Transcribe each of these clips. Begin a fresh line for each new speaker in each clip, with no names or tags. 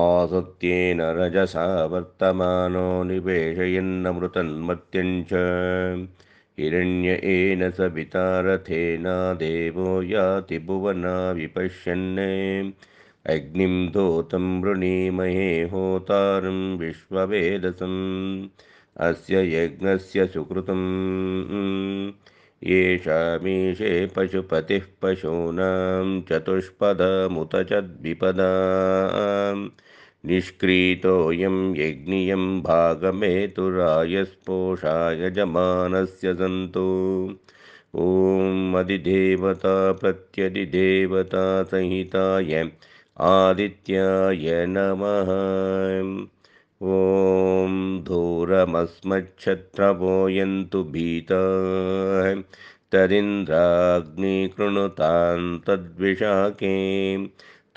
आसत्येन रजसा वर्तमानो निवेशयन्नमृतन्मत्यञ्च हिरण्य एन स वितारथेना देवो याति भुवना विपश्यन् अग्निं धोतं वृणीमहे होतारं विश्ववेदसम् अस्य यज्ञस्य सुकृतम् येषा मीशे पशुपतिः पशूनां चतुष्पदमुत च द्विपदा निष्क्रीतोऽयं यज्ञियं भागमेतुरायस्पोषाय जमानस्य सन्तु ॐ अधिदेवता प्रत्यधिदेवता संहिताय आदित्याय नमः ॐ यन्तु भीता तरिन्द्राग्निकृणुतां तद्विशाके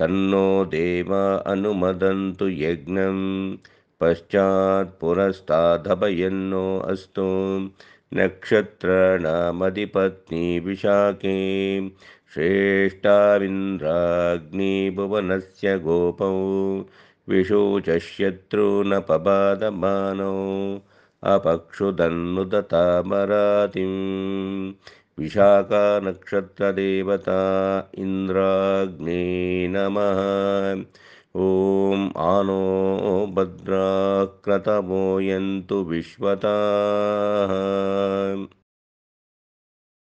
तन्नो देवा अनुमदन्तु यज्ञम् पश्चात्पुरस्तादभयन्नो अस्तु नक्षत्राणामधिपत्नीविशाकीम् श्रेष्ठाविन्द्राग्निभुवनस्य गोपौ विशोच शत्रूनपपादमानो अपक्षुदन्नुदता नक्षत्रदेवता इन्द्राग्ने नमः ॐ आनो भद्राक्रतमो यन्तु विश्वताः